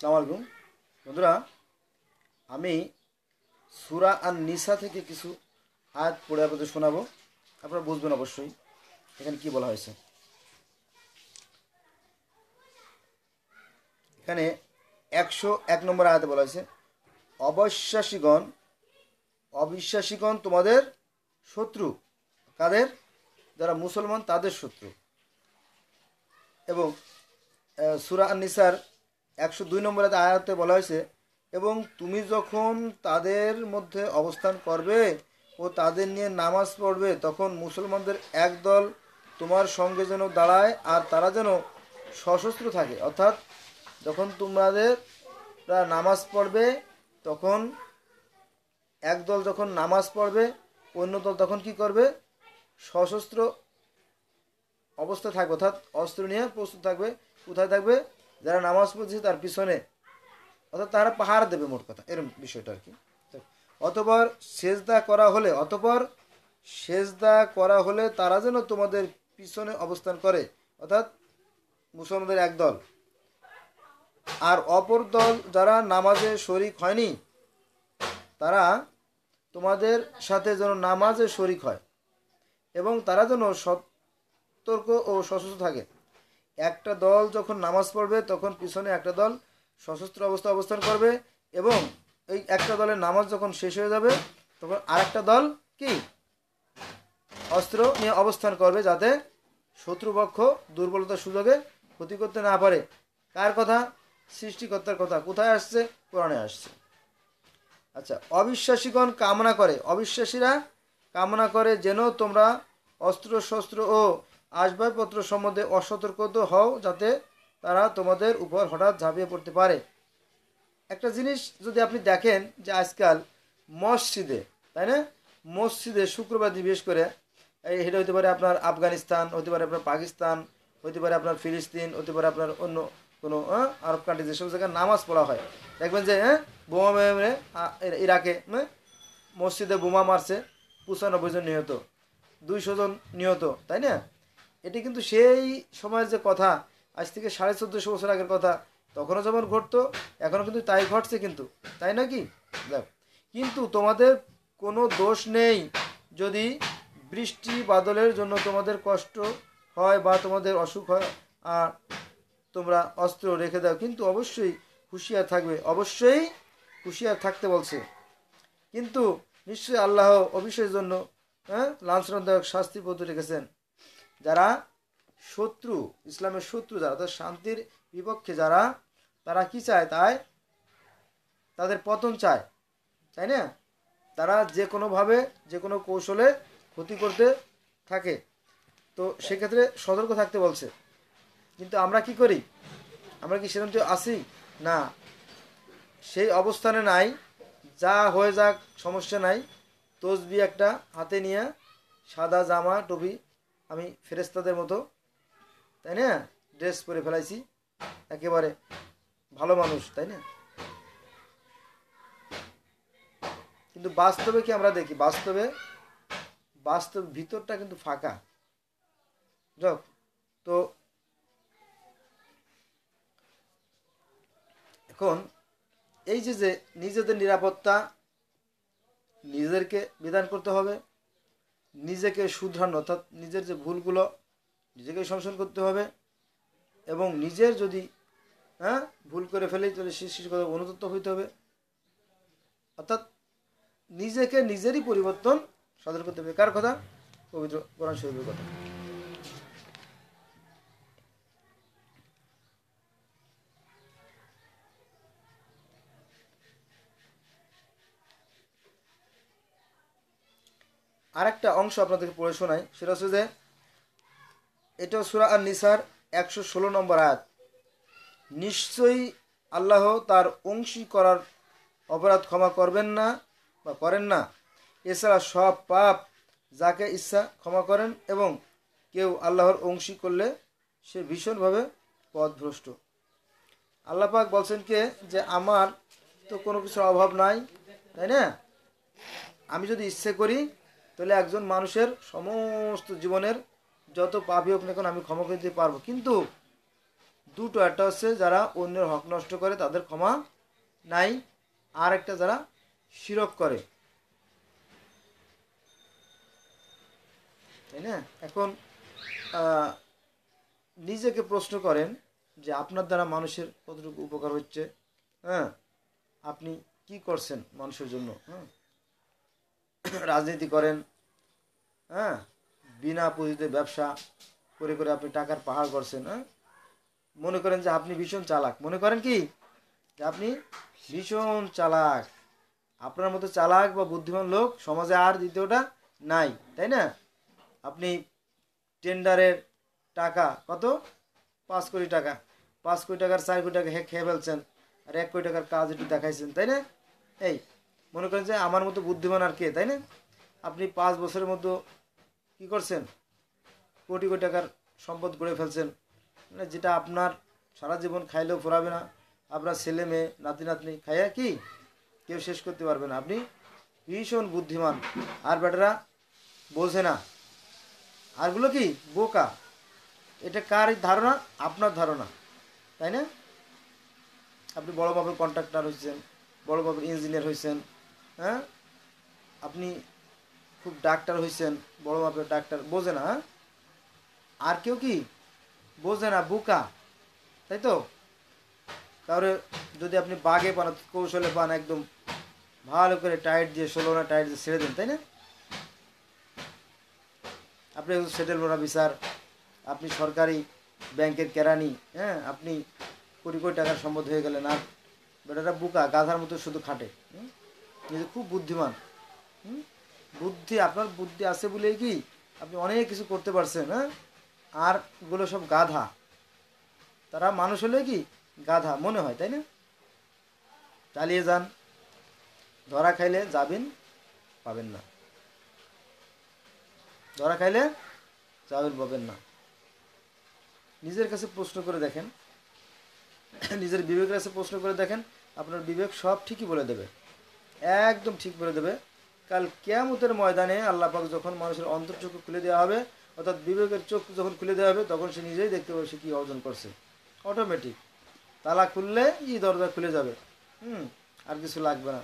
সালাম আলাইকুম বন্ধুরা আমি সুরা আর নিসা থেকে কিছু হাত পড়ে আপনাদের শোনাবো আপনারা বুঝবেন অবশ্যই এখানে কি বলা হয়েছে এখানে একশো এক নম্বর আয়াতে বলা হয়েছে অবিশ্বাসীগণ অবিশ্বাসীগণ তোমাদের শত্রু কাদের যারা মুসলমান তাদের শত্রু এবং সুরা নিসার একশো দুই নম্বর আয়াতে বলা হয়েছে এবং তুমি যখন তাদের মধ্যে অবস্থান করবে ও তাদের নিয়ে নামাজ পড়বে তখন মুসলমানদের একদল তোমার সঙ্গে যেন দাঁড়ায় আর তারা যেন সশস্ত্র থাকে অর্থাৎ যখন তোমাদের তারা নামাজ পড়বে তখন একদল যখন নামাজ পড়বে অন্য দল তখন কি করবে সশস্ত্র অবস্থা থাকবে অর্থাৎ অস্ত্র নিয়ে প্রস্তুত থাকবে কোথায় থাকবে যারা নামাজ পড়ছে তার পিছনে অর্থাৎ তারা পাহাড় দেবে মোট কথা এরম বিষয়টা আর কি অতপর সেজদা করা হলে অতপর সেজদা করা হলে তারা যেন তোমাদের পিছনে অবস্থান করে অর্থাৎ মুসলমানদের এক দল আর অপর দল যারা নামাজে শরিক হয়নি তারা তোমাদের সাথে যেন নামাজে শরিক হয় এবং তারা যেন সতর্ক ও সশস্ত্র থাকে একটা দল যখন নামাজ পড়বে তখন পিছনে একটা দল সশস্ত্র অবস্থা অবস্থান করবে এবং এই একটা দলের নামাজ যখন শেষ হয়ে যাবে তখন আরেকটা দল কি অস্ত্র নিয়ে অবস্থান করবে যাতে শত্রুপক্ষ দুর্বলতার সুযোগে ক্ষতি করতে না পারে কার কথা সৃষ্টিকর্তার কথা কোথায় আসছে কোরআনে আসছে আচ্ছা অবিশ্বাসীগণ কামনা করে অবিশ্বাসীরা কামনা করে যেন তোমরা অস্ত্র শস্ত্র ও আসবাবপত্র সম্বন্ধে অসতর্ক হও যাতে তারা তোমাদের উপর হঠাৎ ঝাঁপিয়ে পড়তে পারে একটা জিনিস যদি আপনি দেখেন যে আজকাল মসজিদে তাই না মসজিদে শুক্রবার বিশেষ করে এটা হতে পারে আপনার আফগানিস্তান হতে পারে আপনার পাকিস্তান হতে পারে আপনার ফিলিস্তিন হতে পারে আপনার অন্য কোনো আরব কান্ট্রি যেসব জায়গায় নামাজ পড়া হয় দেখবেন যে হ্যাঁ বোমা মেয়ে ইরাকে হ্যাঁ, মসজিদে বোমা মারছে পুষানব্বই জন নিহত দুইশো জন নিহত তাই না এটি কিন্তু সেই সময়ের যে কথা আজ থেকে সাড়ে চোদ্দশো বছর আগের কথা তখনও যেমন ঘটতো এখনও কিন্তু তাই ঘটছে কিন্তু তাই নাকি দেখ কিন্তু তোমাদের কোনো দোষ নেই যদি বৃষ্টি বাদলের জন্য তোমাদের কষ্ট হয় বা তোমাদের অসুখ হয় আর তোমরা অস্ত্র রেখে দাও কিন্তু অবশ্যই হুঁশিয়ার থাকবে অবশ্যই হুঁশিয়ার থাকতে বলছে কিন্তু নিশ্চয়ই আল্লাহ অভিষেকের জন্য হ্যাঁ লাঞ্ছনাদায়ক শাস্তি পদ্ধতি রেখেছেন যারা শত্রু ইসলামের শত্রু যারা অর্থাৎ শান্তির বিপক্ষে যারা তারা কি চায় তাই তাদের পতন চায় তাই না তারা যে কোনোভাবে যে কোনো কৌশলে ক্ষতি করতে থাকে তো সেক্ষেত্রে সতর্ক থাকতে বলছে কিন্তু আমরা কি করি আমরা কি সেরকম কেউ আসি না সেই অবস্থানে নাই যা হয়ে যাক সমস্যা নাই তসবি একটা হাতে নিয়ে সাদা জামা টুপি আমি ফেরেস্তাদের মতো তাই না ড্রেস পরে ফেলাইছি একেবারে ভালো মানুষ তাই না কিন্তু বাস্তবে কি আমরা দেখি বাস্তবে বাস্তব ভিতরটা কিন্তু ফাঁকা যাক তো এখন এই যে যে নিজেদের নিরাপত্তা নিজেদেরকে বিধান করতে হবে নিজেকে শুধরানো অর্থাৎ নিজের যে ভুলগুলো নিজেকে সংশোধন করতে হবে এবং নিজের যদি হ্যাঁ ভুল করে ফেলে তাহলে শিশির কথা অনুতপ্ত হইতে হবে অর্থাৎ নিজেকে নিজেরই পরিবর্তন সাধন করতে হবে কার কথা পবিত্র কোরআন শরীফের কথা আরেকটা অংশ আপনাদেরকে পড়ে শোনাই সেটা হচ্ছে যে এটা সুরা আর নিসার একশো ষোলো নম্বর আয়াত নিশ্চয়ই আল্লাহ তার অংশী করার অপরাধ ক্ষমা করবেন না বা করেন না এছাড়া সব পাপ যাকে ইচ্ছা ক্ষমা করেন এবং কেউ আল্লাহর অংশী করলে সে ভীষণভাবে পথভ্রষ্ট আল্লাপাক বলছেন কে যে আমার তো কোনো কিছুর অভাব নাই তাই না আমি যদি ইচ্ছে করি তাহলে একজন মানুষের সমস্ত জীবনের যত পাপি হোক না কেন আমি ক্ষমা করে দিতে পারবো কিন্তু দুটো একটা হচ্ছে যারা অন্যের হক নষ্ট করে তাদের ক্ষমা নাই আর একটা যারা শিরক করে তাই না এখন নিজেকে প্রশ্ন করেন যে আপনার দ্বারা মানুষের কতটুকু উপকার হচ্ছে হ্যাঁ আপনি কি করছেন মানুষের জন্য হ্যাঁ রাজনীতি করেন হ্যাঁ বিনা পুঁজিতে ব্যবসা করে করে আপনি টাকার পাহাড় করছেন হ্যাঁ মনে করেন যে আপনি ভীষণ চালাক মনে করেন কি যে আপনি ভীষণ চালাক আপনার মতো চালাক বা বুদ্ধিমান লোক সমাজে আর দ্বিতীয়টা নাই তাই না আপনি টেন্ডারের টাকা কত পাঁচ কোটি টাকা পাঁচ কোটি টাকার চার কোটি টাকা খেয়ে ফেলছেন আর এক কোটি টাকার কাজ একটু দেখাইছেন তাই না এই মনে করেন যে আমার মতো বুদ্ধিমান আর কে তাই না আপনি পাঁচ বছরের মতো কি করছেন কোটি কোটি টাকার সম্পদ গড়ে ফেলছেন মানে যেটা আপনার সারা জীবন খাইলেও ফুরাবে না আপনার ছেলে মেয়ে নাতি নাতনি খাইয়া কি কেউ শেষ করতে পারবে না আপনি ভীষণ বুদ্ধিমান আর বেটারা বোঝে না আরগুলো কি বোকা এটা কার ধারণা আপনার ধারণা তাই না আপনি বড় মাপের কন্ট্রাক্টর হয়েছেন বড় ইঞ্জিনিয়ার হয়েছেন হ্যাঁ আপনি খুব ডাক্তার হয়েছেন বড় মাপের ডাক্তার বোঝে না হ্যাঁ? আর কেউ কি বোঝে না বুকা তাই তো তাহলে যদি আপনি বাঘে পান কৌশলে পান একদম ভালো করে টাইট দিয়ে না টাইট দিয়ে ছেড়ে দেন তাই না আপনি একজন সেটেল অফিসার আপনি সরকারি ব্যাংকের কেরানি হ্যাঁ আপনি কোটি কোটি টাকার সম্বন্ধ হয়ে গেলেন আর বেটাটা বুকা গাধার মতো শুধু খাটে নিজে খুব বুদ্ধিমান হুম বুদ্ধি আপনার বুদ্ধি আছে বলেই কি আপনি অনেক কিছু করতে পারছেন হ্যাঁ আর ওগুলো সব গাধা তারা মানুষ হলে কি গাধা মনে হয় তাই না চালিয়ে যান ধরা খাইলে যাবেন পাবেন না ধরা খাইলে যাবেন পাবেন না নিজের কাছে প্রশ্ন করে দেখেন নিজের বিবেকের কাছে প্রশ্ন করে দেখেন আপনার বিবেক সব ঠিকই বলে দেবে একদম ঠিক বলে দেবে কাল কেয়ামতের ময়দানে আল্লাপাক যখন মানুষের অন্তর্চক্ষু খুলে দেওয়া হবে অর্থাৎ বিবেকের চোখ যখন খুলে দেওয়া হবে তখন সে নিজেই দেখতে পাবে সে কী অর্জন করছে অটোমেটিক তালা খুললে ই দরজা খুলে যাবে হুম আর কিছু লাগবে না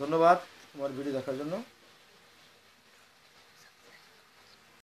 ধন্যবাদ আমার ভিডিও দেখার জন্য